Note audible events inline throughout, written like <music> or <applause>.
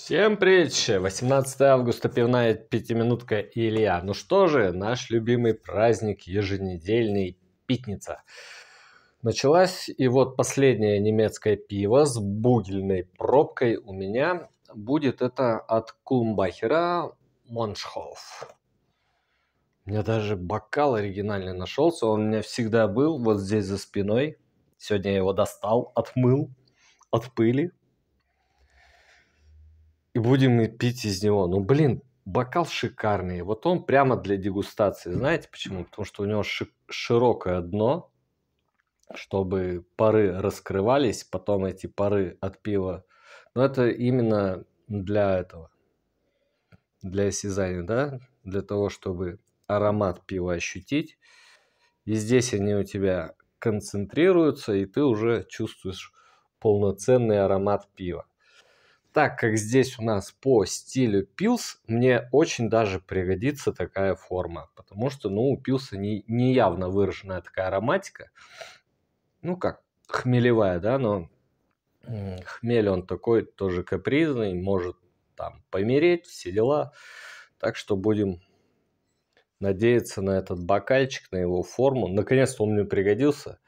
Всем привет! 18 августа, пивная пятиминутка Илья. Ну что же, наш любимый праздник еженедельный Пятница Началась и вот последнее немецкое пиво с бугельной пробкой у меня. Будет это от Кумбахера Моншхоф. У меня даже бокал оригинальный нашелся. Он у меня всегда был вот здесь за спиной. Сегодня я его достал, отмыл от пыли и будем пить из него. Ну, блин, бокал шикарный. Вот он прямо для дегустации. Знаете почему? Потому что у него ши- широкое дно, чтобы пары раскрывались, потом эти пары от пива. Но это именно для этого, для осязания, да? Для того, чтобы аромат пива ощутить. И здесь они у тебя концентрируются, и ты уже чувствуешь полноценный аромат пива так как здесь у нас по стилю пилс, мне очень даже пригодится такая форма, потому что, ну, у пилса не, не явно выраженная такая ароматика, ну, как хмелевая, да, но хмель он такой тоже капризный, может там помереть, все дела, так что будем надеяться на этот бокальчик, на его форму. Наконец-то он мне пригодился.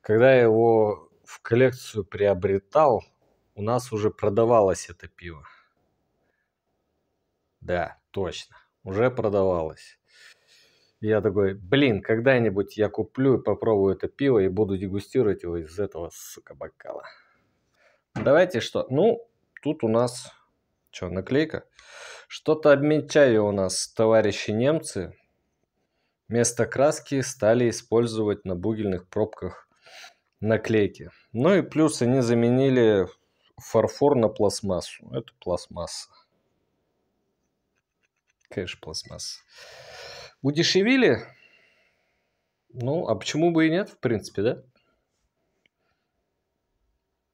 Когда я его в коллекцию приобретал, у нас уже продавалось это пиво. Да, точно, уже продавалось. я такой, блин, когда-нибудь я куплю и попробую это пиво и буду дегустировать его из этого, сука, бокала. Давайте что? Ну, тут у нас, что, наклейка? Что-то обмельчали у нас товарищи немцы. Вместо краски стали использовать на бугельных пробках наклейки. Ну и плюс они заменили фарфор на пластмассу. Это пластмасса. Конечно, пластмасса. Удешевили? Ну, а почему бы и нет, в принципе, да?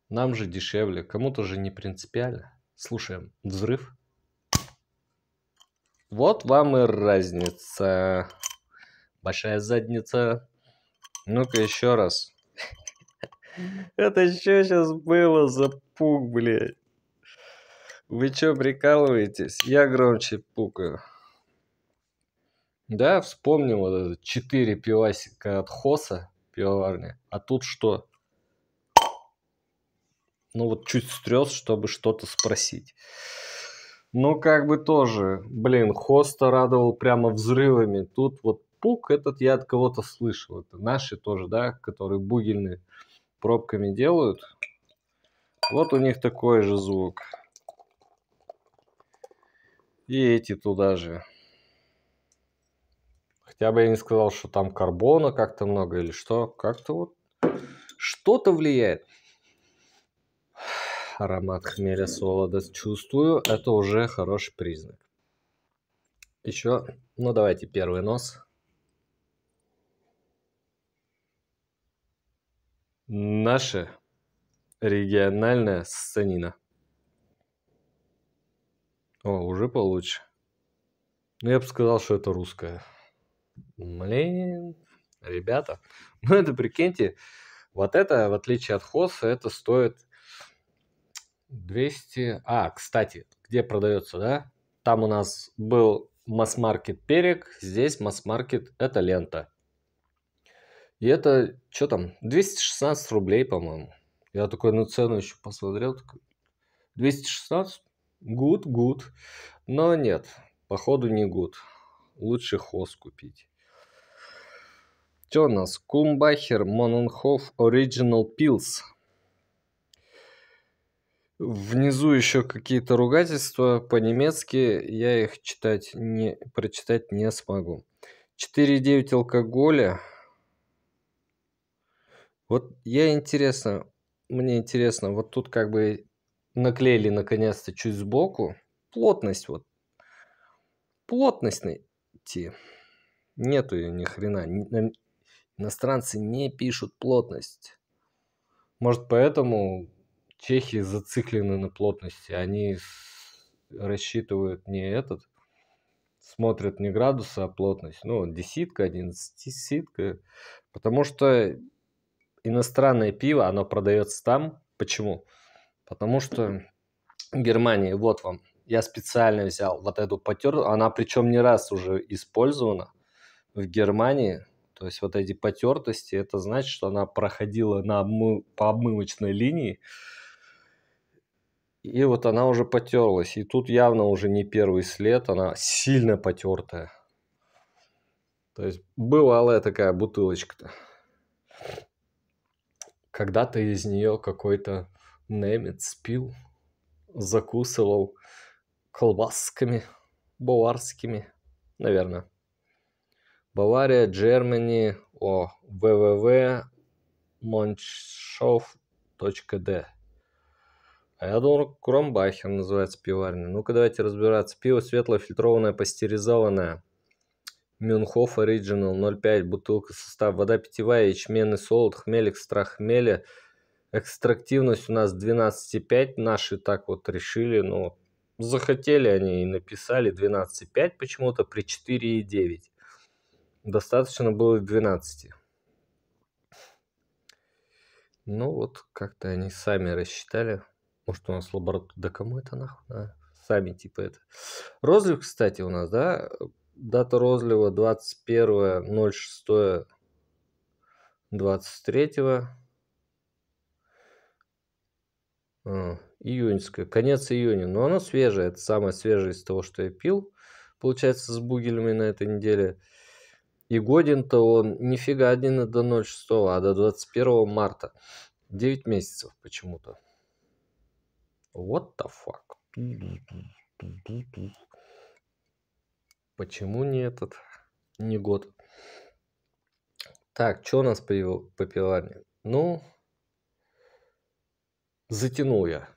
Нам же дешевле, кому-то же не принципиально. Слушаем взрыв. Вот вам и разница. Большая задница. Ну-ка еще раз. <laughs> Это что сейчас было за пук, блядь. Вы чё, прикалываетесь? Я громче пукаю. Да, вспомнил вот это 4 пивасика от Хоса, пивоварня. А тут что? Ну вот чуть стрес, чтобы что-то спросить. Ну, как бы тоже, блин, Хоста радовал прямо взрывами. Тут вот пук этот я от кого-то слышал. Это наши тоже, да, которые бугельные пробками делают. Вот у них такой же звук. И эти туда же. Хотя бы я не сказал, что там карбона как-то много или что. Как-то вот что-то влияет. Аромат хмеля солода чувствую. Это уже хороший признак. Еще, ну давайте первый нос. Наши региональная сценина. О, уже получше. Ну, я бы сказал, что это русская. Блин, ребята. <laughs> Ну, это, прикиньте, вот это, в отличие от хоса, это стоит 200... А, кстати, где продается, да? Там у нас был масс-маркет перек, здесь масс-маркет это лента. И это, что там, 216 рублей, по-моему. Я такой на цену еще посмотрел, такой, 216, good, good, но нет, походу не good, лучше хоз купить. Что у нас? Кумбахер Мононхоф Original Pills. Внизу еще какие-то ругательства по-немецки, я их читать не, прочитать не смогу. 4,9 алкоголя. Вот я интересно, мне интересно, вот тут как бы наклеили наконец-то чуть сбоку. Плотность вот. Плотность найти. Нету ее ни хрена. Иностранцы не пишут плотность. Может поэтому чехи зациклены на плотности. Они рассчитывают не этот, смотрят не градусы, а плотность. Ну, десятка, одиннадцатиситка. Потому что иностранное пиво, оно продается там. Почему? Потому что в Германии. вот вам, я специально взял вот эту потертую, она причем не раз уже использована в Германии. То есть вот эти потертости, это значит, что она проходила на обмы... по обмывочной линии, и вот она уже потерлась. И тут явно уже не первый след, она сильно потертая. То есть бывала такая бутылочка-то когда-то из нее какой-то немец пил, закусывал колбасками баварскими, наверное. Бавария, Джермани, о, www, monchshov.d. А я думал, Кромбахер называется пиварня. Ну-ка, давайте разбираться. Пиво светлое, фильтрованное, пастеризованное. Мюнхоф Ориджинал 0,5, бутылка, состав, вода питьевая, ячменный солод, хмель, экстракт хмеля. Экстрактивность у нас 12,5, наши так вот решили, но ну, захотели они и написали 12,5 почему-то при 4,9. Достаточно было 12. Ну вот, как-то они сами рассчитали. Может, у нас лаборатория... Да кому это нахуй? А, сами типа это. Розлив, кстати, у нас, да, Дата розлива 21.06.23. А, Июньская. Конец июня. Но оно свежее. Это самое свежее из того, что я пил. Получается, с бугелями на этой неделе. И годен-то он нифига один до 06, а до 21 марта. 9 месяцев почему-то. What the fuck? Почему не этот, не год? Так, что у нас по, по пиварне? Ну, затянул я.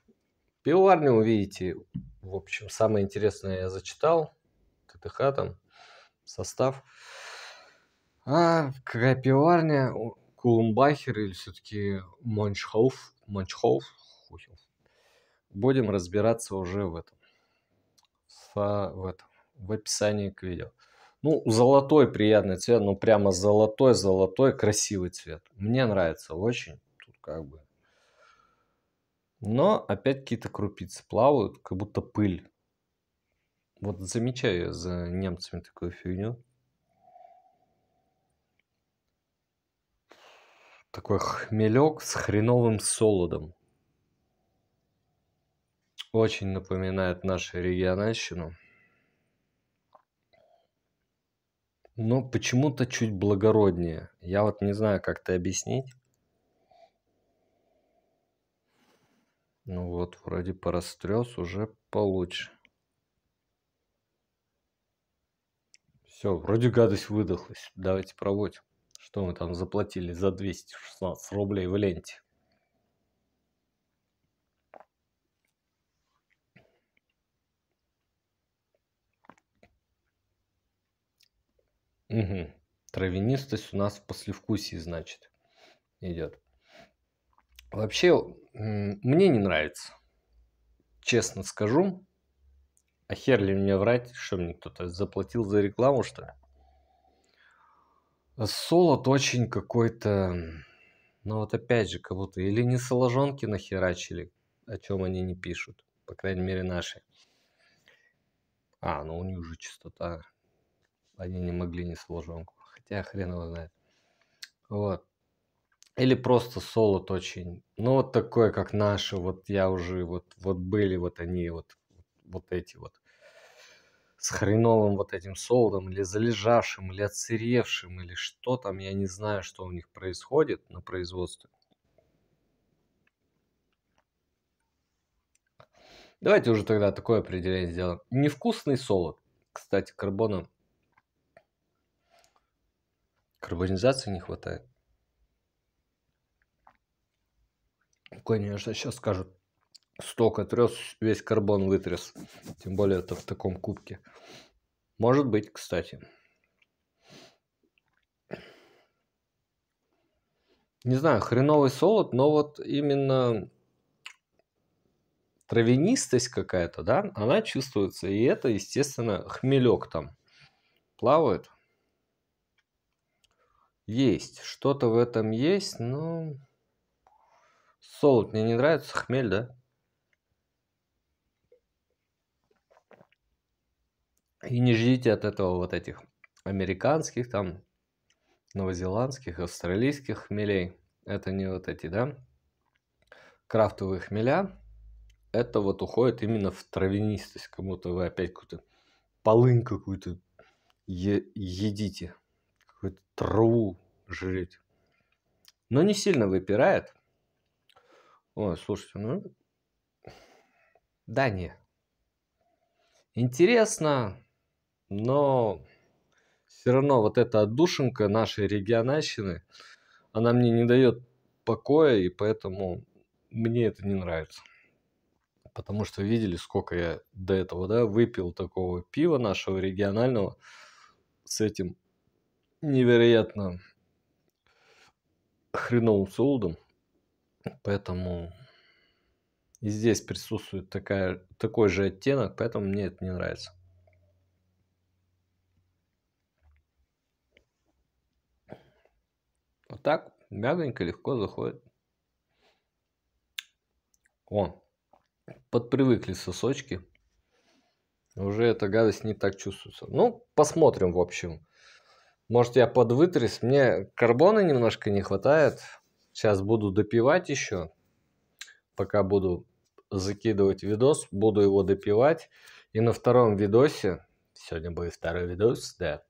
Пивоварню увидите. В общем, самое интересное я зачитал. ТТХ там, состав. А какая пивоварня? Кулумбахер или все-таки Мончхоф? Мончхоф? Будем разбираться уже в этом. С, в этом в описании к видео. Ну, золотой приятный цвет, ну прямо золотой, золотой, красивый цвет. Мне нравится очень, тут как бы. Но опять какие-то крупицы плавают, как будто пыль. Вот замечаю я за немцами такую фигню. Такой хмелек с хреновым солодом. Очень напоминает нашу региональщину. но почему-то чуть благороднее. Я вот не знаю, как это объяснить. Ну вот, вроде порастрес уже получше. Все, вроде гадость выдохлась. Давайте проводим. Что мы там заплатили за 216 рублей в ленте? Угу. Травянистость у нас в послевкусии, значит, идет. Вообще, мне не нравится. Честно скажу. А хер ли мне врать, что мне кто-то заплатил за рекламу, что ли? Солод очень какой-то... Ну вот опять же, как будто или не соложонки нахерачили, о чем они не пишут. По крайней мере, наши. А, ну у них же чистота они не могли не сложенку. Хотя хрен его знает. Вот. Или просто солод очень. Ну, вот такое, как наши. Вот я уже, вот, вот были вот они, вот, вот эти вот. С хреновым вот этим солодом, или залежавшим, или отсыревшим, или что там, я не знаю, что у них происходит на производстве. Давайте уже тогда такое определение сделаем. Невкусный солод. Кстати, карбона Карбонизации не хватает. Конечно, сейчас скажут, столько трес, весь карбон вытряс. Тем более это в таком кубке. Может быть, кстати. Не знаю, хреновый солод, но вот именно травянистость какая-то, да, она чувствуется. И это, естественно, хмелек там плавает. Есть. Что-то в этом есть, но... Солод мне не нравится, хмель, да? И не ждите от этого вот этих американских, там, новозеландских, австралийских хмелей. Это не вот эти, да? Крафтовые хмеля. Это вот уходит именно в травянистость. Кому-то вы опять какую-то полынь какую-то едите траву жрет. Но не сильно выпирает. Ой, слушайте, ну... Да, не. Интересно, но все равно вот эта отдушинка нашей региональщины, она мне не дает покоя, и поэтому мне это не нравится. Потому что видели, сколько я до этого да, выпил такого пива нашего регионального с этим невероятно хреновым солдом, Поэтому и здесь присутствует такая, такой же оттенок, поэтому мне это не нравится. Вот так мягонько, легко заходит. О, подпривыкли сосочки. Уже эта гадость не так чувствуется. Ну, посмотрим, в общем. Может, я подвытряс. Мне карбона немножко не хватает. Сейчас буду допивать еще. Пока буду закидывать видос, буду его допивать. И на втором видосе, сегодня будет второй видос, да.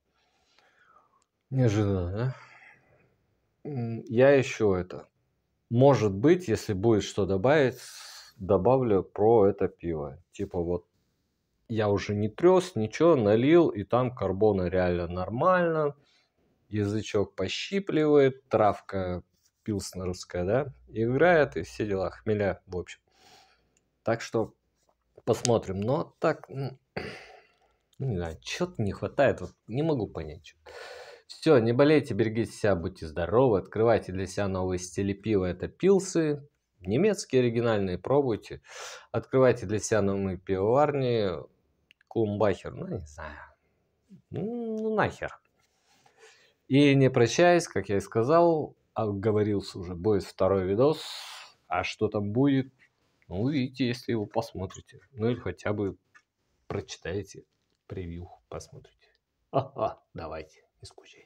Неожиданно, да? Я еще это. Может быть, если будет что добавить, добавлю про это пиво. Типа вот я уже не трес, ничего, налил, и там карбона реально нормально. Язычок пощипливает, травка пилснеровская, да, играет, и все дела, хмеля, в общем. Так что посмотрим. Но так, ну, не знаю, что то не хватает, вот не могу понять, что. Все, не болейте, берегите себя, будьте здоровы, открывайте для себя новые стили пива, это пилсы, немецкие оригинальные пробуйте, открывайте для себя новые пивоварни, Кумбахер, ну не знаю. Ну нахер. И не прощаясь, как я и сказал, оговорился а, уже, будет второй видос. А что там будет, ну, увидите, если его посмотрите. Ну, или хотя бы прочитаете превью, посмотрите. Ага, давайте, не скучайте.